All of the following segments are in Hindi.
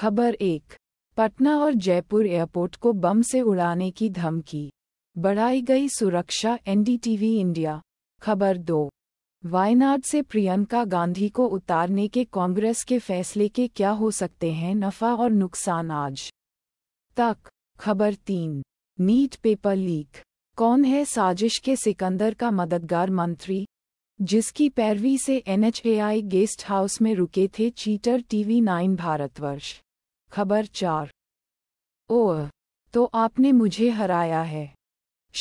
खबर एक पटना और जयपुर एयरपोर्ट को बम से उड़ाने की धमकी बढ़ाई गई सुरक्षा एनडीटीवी इंडिया खबर दो वायनाड से प्रियंका गांधी को उतारने के कांग्रेस के फैसले के क्या हो सकते हैं नफा और नुकसान आज तक खबर तीन नीट पेपर लीक कौन है साजिश के सिकंदर का मददगार मंत्री जिसकी पैरवी से एनएचएआई गेस्ट हाउस में रुके थे चीटर टीवी नाइन भारतवर्ष खबर चार ओह तो आपने मुझे हराया है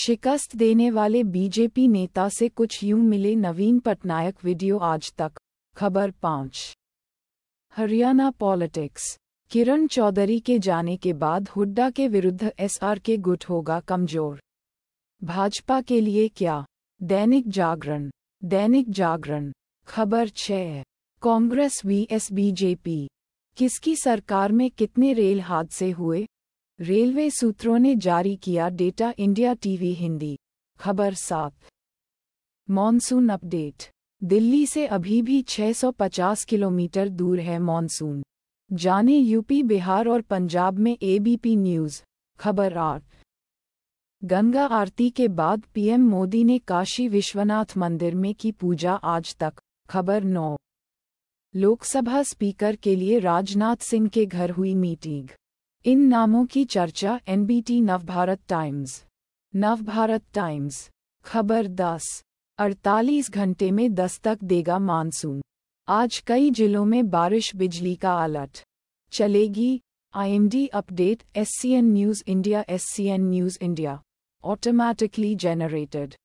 शिकस्त देने वाले बीजेपी नेता से कुछ यूं मिले नवीन पटनायक वीडियो आज तक खबर पाँच हरियाणा पॉलिटिक्स किरण चौधरी के जाने के बाद हुड्डा के विरुद्ध एसआर के गुट होगा कमजोर भाजपा के लिए क्या दैनिक जागरण दैनिक जागरण खबर छः कांग्रेस वी एस बीजेपी किसकी सरकार में कितने रेल हादसे हुए रेलवे सूत्रों ने जारी किया डेटा इंडिया टीवी हिंदी खबर सात मॉनसून अपडेट दिल्ली से अभी भी 650 किलोमीटर दूर है मॉनसून जाने यूपी बिहार और पंजाब में एबीपी न्यूज़ खबर आठ गंगा आरती के बाद पीएम मोदी ने काशी विश्वनाथ मंदिर में की पूजा आज तक खबर नौ लोकसभा स्पीकर के लिए राजनाथ सिंह के घर हुई मीटिंग इन नामों की चर्चा NBT Navbharat Times Navbharat Times खबर दस अड़तालीस घंटे में दस्तक देगा मानसून आज कई जिलों में बारिश बिजली का अलर्ट चलेगी IMD update SCN news India SCN news India automatically generated